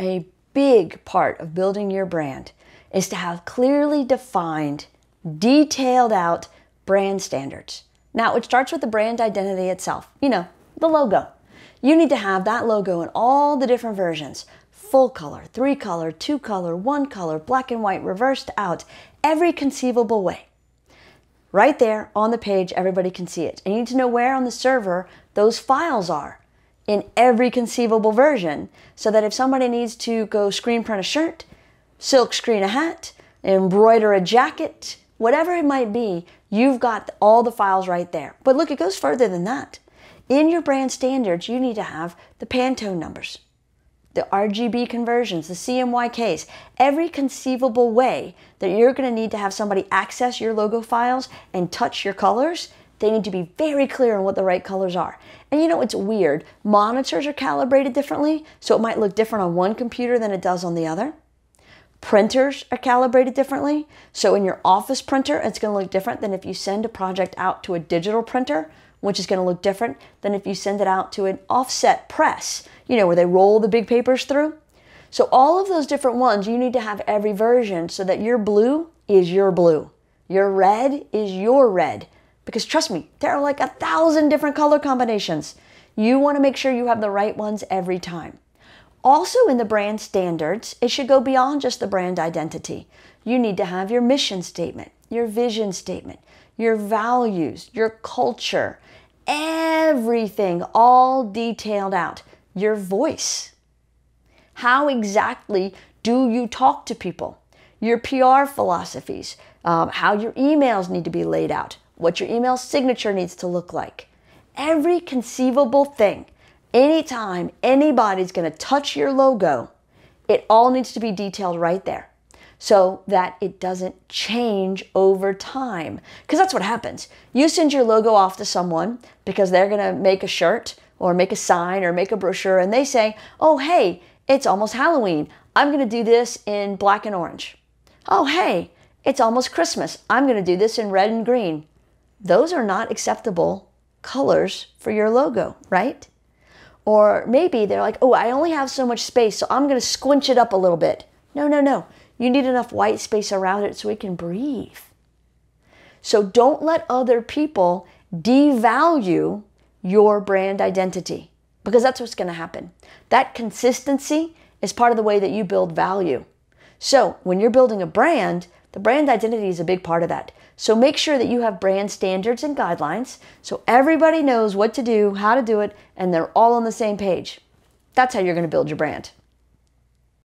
a big part of building your brand is to have clearly defined, detailed out brand standards. Now, it starts with the brand identity itself, you know, the logo. You need to have that logo in all the different versions full color, three color, two color, one color, black and white, reversed out, every conceivable way. Right there on the page, everybody can see it. And you need to know where on the server those files are in every conceivable version so that if somebody needs to go screen print a shirt, silk screen a hat, embroider a jacket, whatever it might be, you've got all the files right there. But look, it goes further than that. In your brand standards, you need to have the Pantone numbers, the RGB conversions, the CMYKs, every conceivable way that you're going to need to have somebody access your logo files and touch your colors they need to be very clear on what the right colors are. And you know, it's weird. Monitors are calibrated differently, so it might look different on one computer than it does on the other. Printers are calibrated differently. So in your office printer, it's gonna look different than if you send a project out to a digital printer, which is gonna look different than if you send it out to an offset press, you know, where they roll the big papers through. So all of those different ones, you need to have every version so that your blue is your blue. Your red is your red. Because trust me, there are like a thousand different color combinations. You want to make sure you have the right ones every time. Also, in the brand standards, it should go beyond just the brand identity. You need to have your mission statement, your vision statement, your values, your culture, everything all detailed out, your voice. How exactly do you talk to people? Your PR philosophies, um, how your emails need to be laid out, what your email signature needs to look like. Every conceivable thing, anytime anybody's going to touch your logo, it all needs to be detailed right there so that it doesn't change over time. Because that's what happens. You send your logo off to someone because they're going to make a shirt or make a sign or make a brochure and they say, oh, hey, it's almost Halloween. I'm going to do this in black and orange. Oh, hey, it's almost Christmas. I'm going to do this in red and green. Those are not acceptable colors for your logo, right? Or maybe they're like, oh, I only have so much space, so I'm going to squinch it up a little bit. No, no, no. You need enough white space around it so it can breathe. So don't let other people devalue your brand identity because that's what's going to happen. That consistency is part of the way that you build value. So when you're building a brand, the brand identity is a big part of that. So make sure that you have brand standards and guidelines so everybody knows what to do, how to do it, and they're all on the same page. That's how you're going to build your brand.